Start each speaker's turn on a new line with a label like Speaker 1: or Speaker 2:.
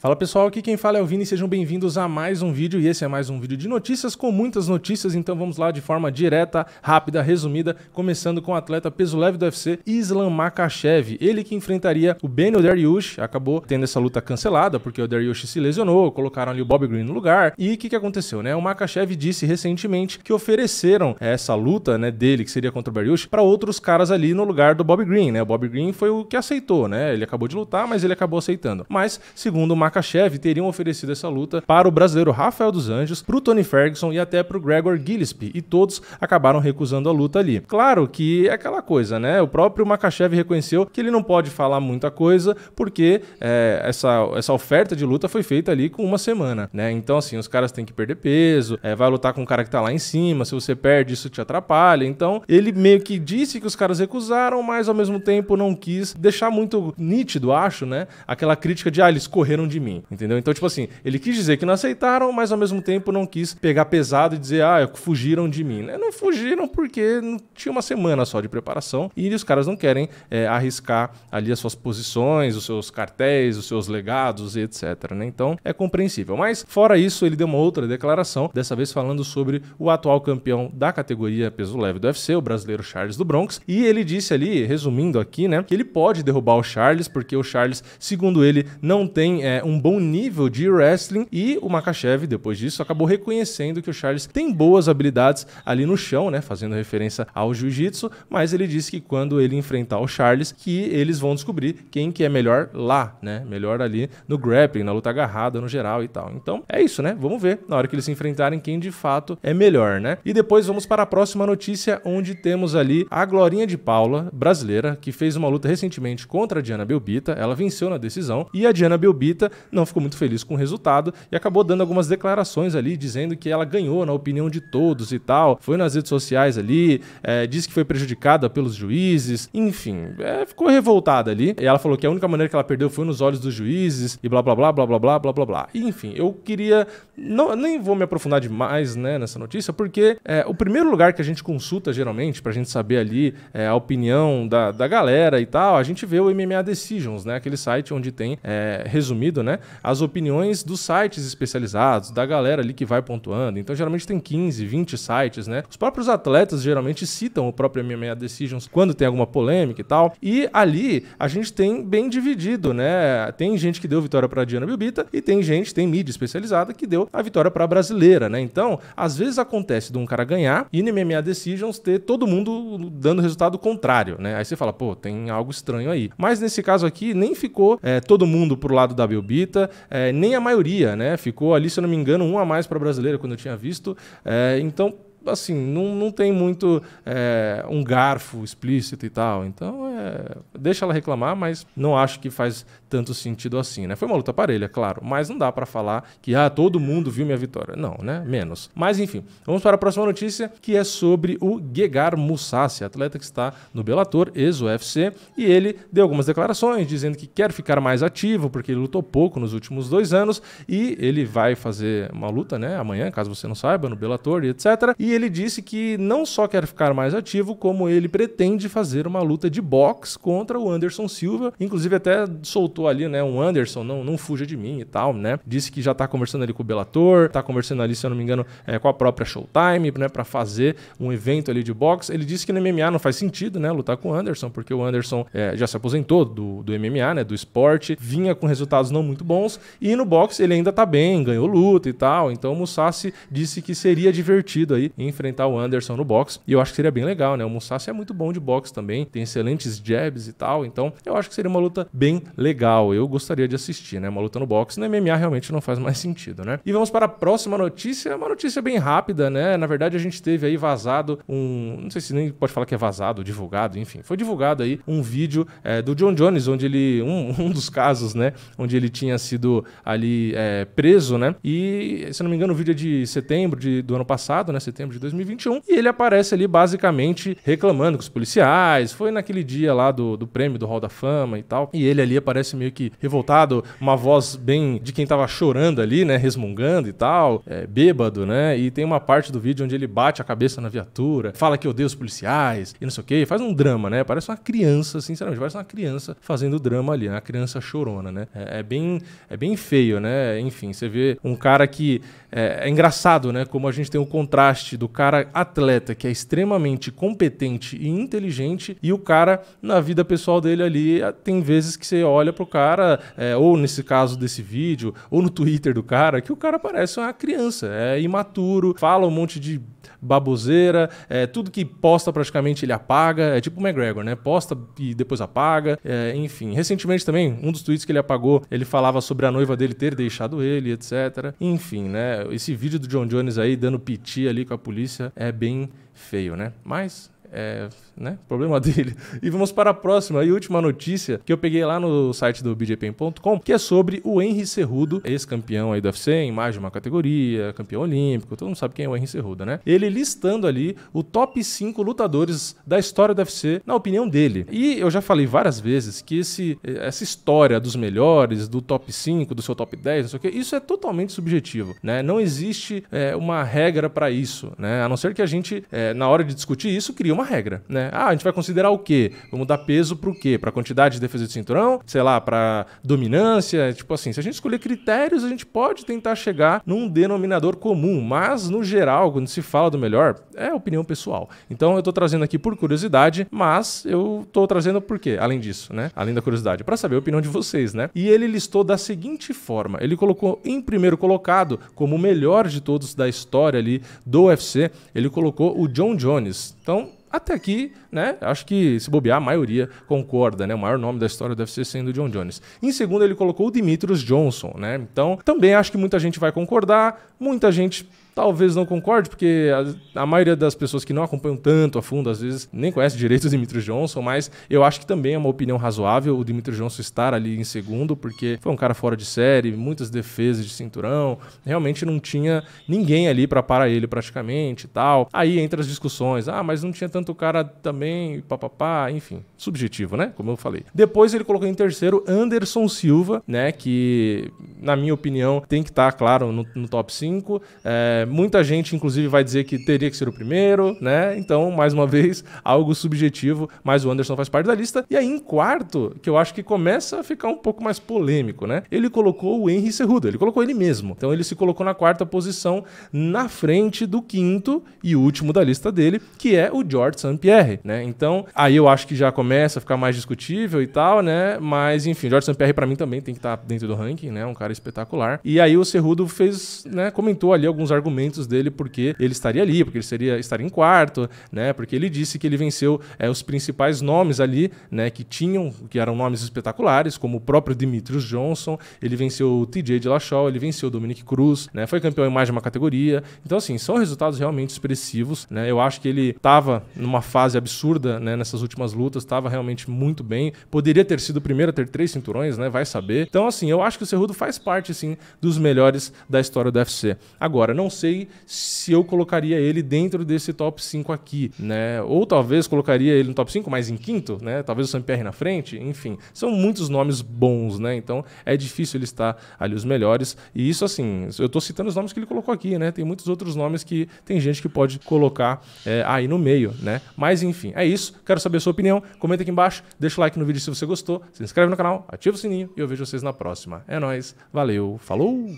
Speaker 1: Fala pessoal, aqui quem fala é o Vini, sejam bem-vindos a mais um vídeo e esse é mais um vídeo de notícias com muitas notícias, então vamos lá de forma direta, rápida, resumida, começando com o atleta peso leve do UFC, Islam Makachev, ele que enfrentaria o Ben Dariush, acabou tendo essa luta cancelada porque o Dariush se lesionou, colocaram ali o Bob Green no lugar e o que, que aconteceu, né? O Makachev disse recentemente que ofereceram essa luta, né, dele, que seria contra o Dariush, para outros caras ali no lugar do Bob Green, né? O Bob Green foi o que aceitou, né? Ele acabou de lutar, mas ele acabou aceitando. Mas, segundo o marca teriam oferecido essa luta para o brasileiro Rafael dos Anjos, para o Tony Ferguson e até para o Gregor Gillespie, e todos acabaram recusando a luta ali. Claro que é aquela coisa, né? O próprio Makachev reconheceu que ele não pode falar muita coisa porque é, essa, essa oferta de luta foi feita ali com uma semana, né? Então, assim, os caras têm que perder peso, é, vai lutar com um cara que tá lá em cima, se você perde, isso te atrapalha. Então, ele meio que disse que os caras recusaram, mas ao mesmo tempo não quis deixar muito nítido, acho, né? Aquela crítica de, ah, eles correram de mim, entendeu? Então, tipo assim, ele quis dizer que não aceitaram, mas ao mesmo tempo não quis pegar pesado e dizer, ah, fugiram de mim. Né? Não fugiram porque não tinha uma semana só de preparação e os caras não querem é, arriscar ali as suas posições, os seus cartéis, os seus legados e etc. Né? Então, é compreensível. Mas, fora isso, ele deu uma outra declaração, dessa vez falando sobre o atual campeão da categoria peso leve do UFC, o brasileiro Charles do Bronx, e ele disse ali, resumindo aqui, né, que ele pode derrubar o Charles porque o Charles, segundo ele, não tem é, um um bom nível de wrestling e o Makachev, depois disso, acabou reconhecendo que o Charles tem boas habilidades ali no chão, né, fazendo referência ao jiu-jitsu, mas ele disse que quando ele enfrentar o Charles, que eles vão descobrir quem que é melhor lá, né, melhor ali no grappling, na luta agarrada no geral e tal. Então, é isso, né? Vamos ver na hora que eles se enfrentarem quem de fato é melhor, né? E depois vamos para a próxima notícia onde temos ali a Glorinha de Paula, brasileira, que fez uma luta recentemente contra a Diana Belbita, ela venceu na decisão e a Diana Belbita não ficou muito feliz com o resultado e acabou dando algumas declarações ali, dizendo que ela ganhou na opinião de todos e tal. Foi nas redes sociais ali, é, disse que foi prejudicada pelos juízes, enfim, é, ficou revoltada ali. E ela falou que a única maneira que ela perdeu foi nos olhos dos juízes e blá blá blá blá blá blá blá blá blá. enfim, eu queria. Não, nem vou me aprofundar demais né, nessa notícia, porque é, o primeiro lugar que a gente consulta geralmente, pra gente saber ali é, a opinião da, da galera e tal, a gente vê o MMA Decisions, né? Aquele site onde tem é, resumido, né? né? As opiniões dos sites especializados, da galera ali que vai pontuando. Então, geralmente tem 15, 20 sites, né? Os próprios atletas geralmente citam o próprio MMA Decisions quando tem alguma polêmica e tal. E ali a gente tem bem dividido, né? Tem gente que deu vitória para Diana Bilbita e tem gente, tem mídia especializada que deu a vitória para a brasileira, né? Então, às vezes acontece de um cara ganhar e no MMA Decisions ter todo mundo dando resultado contrário, né? Aí você fala, pô, tem algo estranho aí. Mas nesse caso aqui, nem ficou é, todo mundo pro lado da Bilbita é, nem a maioria, né? Ficou ali, se eu não me engano, um a mais para a brasileira quando eu tinha visto. É, então, assim, não, não tem muito é, um garfo explícito e tal. Então, é, deixa ela reclamar, mas não acho que faz tanto sentido assim, né? Foi uma luta parelha, claro, mas não dá para falar que ah, todo mundo viu minha vitória. Não, né? Menos. Mas enfim, vamos para a próxima notícia, que é sobre o Gegar Mousasi, atleta que está no Bellator, ex-UFC, e ele deu algumas declarações dizendo que quer ficar mais ativo porque ele lutou pouco nos últimos dois anos e ele vai fazer uma luta, né, amanhã, caso você não saiba, no Bellator e etc. E e ele disse que não só quer ficar mais ativo, como ele pretende fazer uma luta de boxe contra o Anderson Silva. Inclusive, até soltou ali, né? Um Anderson, não, não fuja de mim e tal, né? Disse que já tá conversando ali com o Bellator, tá conversando ali, se eu não me engano, é, com a própria Showtime, né? Pra fazer um evento ali de boxe. Ele disse que no MMA não faz sentido, né? Lutar com o Anderson, porque o Anderson é, já se aposentou do, do MMA, né? Do esporte, vinha com resultados não muito bons. E no boxe ele ainda tá bem, ganhou luta e tal. Então o Musashi disse que seria divertido aí enfrentar o Anderson no boxe E eu acho que seria bem legal, né? O Musashi é muito bom de boxe também, tem excelentes jabs e tal. Então, eu acho que seria uma luta bem legal. Eu gostaria de assistir, né? Uma luta no boxe no MMA realmente não faz mais sentido, né? E vamos para a próxima notícia, uma notícia bem rápida, né? Na verdade, a gente teve aí vazado um, não sei se nem pode falar que é vazado, divulgado, enfim, foi divulgado aí um vídeo é, do John Jones onde ele um, um, dos casos, né, onde ele tinha sido ali é, preso, né? E se não me engano, o vídeo é de setembro de, do ano passado, né? Setembro de 2021, e ele aparece ali basicamente reclamando com os policiais. Foi naquele dia lá do, do prêmio do Hall da Fama e tal. E ele ali aparece meio que revoltado, uma voz bem de quem tava chorando ali, né? Resmungando e tal, é, bêbado, né? E tem uma parte do vídeo onde ele bate a cabeça na viatura, fala que odeia os policiais e não sei o que, faz um drama, né? Parece uma criança, sinceramente, parece uma criança fazendo drama ali, né? Uma criança chorona, né? É, é bem, é bem feio, né? Enfim, você vê um cara que é, é engraçado, né? Como a gente tem um contraste do cara atleta que é extremamente competente e inteligente e o cara na vida pessoal dele ali tem vezes que você olha pro cara é, ou nesse caso desse vídeo ou no Twitter do cara que o cara parece uma criança, é imaturo, fala um monte de baboseira, é, tudo que posta praticamente ele apaga, é tipo o McGregor, né? Posta e depois apaga, é, enfim. Recentemente também, um dos tweets que ele apagou, ele falava sobre a noiva dele ter deixado ele, etc. Enfim, né? Esse vídeo do John Jones aí dando piti ali com a polícia é bem feio, né? Mas é, né? Problema dele. E vamos para a próxima e última notícia que eu peguei lá no site do BJPen.com, que é sobre o Henry Cerrudo, ex-campeão aí do UFC, em mais de uma categoria, campeão olímpico, todo mundo sabe quem é o Henry Cerrudo, né? Ele listando ali o top 5 lutadores da história do UFC, na opinião dele. E eu já falei várias vezes que esse, essa história dos melhores, do top 5, do seu top 10, não sei o que, isso é totalmente subjetivo, né? Não existe é, uma regra para isso, né? A não ser que a gente, é, na hora de discutir isso, crie uma uma regra, né? Ah, a gente vai considerar o quê? Vamos dar peso pro quê? Pra quantidade de defesa de cinturão? Sei lá, pra dominância? Tipo assim, se a gente escolher critérios, a gente pode tentar chegar num denominador comum, mas no geral, quando se fala do melhor, é opinião pessoal. Então eu tô trazendo aqui por curiosidade, mas eu tô trazendo por quê? Além disso, né? Além da curiosidade, para saber a opinião de vocês, né? E ele listou da seguinte forma: ele colocou em primeiro colocado, como o melhor de todos da história ali do UFC, ele colocou o John Jones. Então, até aqui, né? Acho que se bobear, a maioria concorda, né? O maior nome da história deve ser sendo o John Jones. Em segundo, ele colocou o Dimitrios Johnson, né? Então, também acho que muita gente vai concordar, muita gente talvez não concorde, porque a, a, maioria das pessoas que não acompanham tanto a fundo, às vezes nem conhece direito o Dimitri Johnson, mas eu acho que também é uma opinião razoável o Dimitri Johnson estar ali em segundo, porque foi um cara fora de série, muitas defesas de cinturão, realmente não tinha ninguém ali para parar ele praticamente e tal. Aí entra as discussões, ah, mas não tinha tanto cara também, papapá, enfim, subjetivo, né? Como eu falei. Depois ele colocou em terceiro Anderson Silva, né, que na minha opinião tem que estar, tá, claro, no, no top 5. É, eh, muita gente, inclusive, vai dizer que teria que ser o primeiro, né? Então, mais uma vez, algo subjetivo, mas o Anderson faz parte da lista. E aí, em quarto, que eu acho que começa a ficar um pouco mais polêmico, né? Ele colocou o Henry Cerrudo, ele colocou ele mesmo. Então, ele se colocou na quarta posição, na frente do quinto e último da lista dele, que é o George St. Pierre, né? Então, aí eu acho que já começa a ficar mais discutível e tal, né? Mas, enfim, George St. Pierre, para mim, também tem que estar tá dentro do ranking, né? Um cara espetacular. E aí, o Cerrudo fez, né? Comentou ali alguns argumentos argumentos dele porque ele estaria ali, porque ele seria, estaria em quarto, né? Porque ele disse que ele venceu é, os principais nomes ali, né? Que tinham, que eram nomes espetaculares, como o próprio Dimitrios Johnson, ele venceu o TJ Dillashaw, ele venceu o Dominic Cruz, né? Foi campeão em mais de uma categoria. Então, assim, são resultados realmente expressivos, né? Eu acho que ele estava numa fase absurda, né? Nessas últimas lutas, estava realmente muito bem. Poderia ter sido o primeiro a ter três cinturões, né? Vai saber. Então, assim, eu acho que o Cerrudo faz parte, assim, dos melhores da história do UFC. Agora, não sei sei se eu colocaria ele dentro desse top 5 aqui, né? Ou talvez colocaria ele no top 5, mas em quinto, né? Talvez o Sampierre na frente, enfim. São muitos nomes bons, né? Então é difícil ele estar ali os melhores. E isso, assim, eu estou citando os nomes que ele colocou aqui, né? Tem muitos outros nomes que tem gente que pode colocar é, aí no meio, né? Mas enfim, é isso. Quero saber a sua opinião. Comenta aqui embaixo, deixa o like no vídeo se você gostou, se inscreve no canal, ativa o sininho e eu vejo vocês na próxima. É nóis, valeu, falou!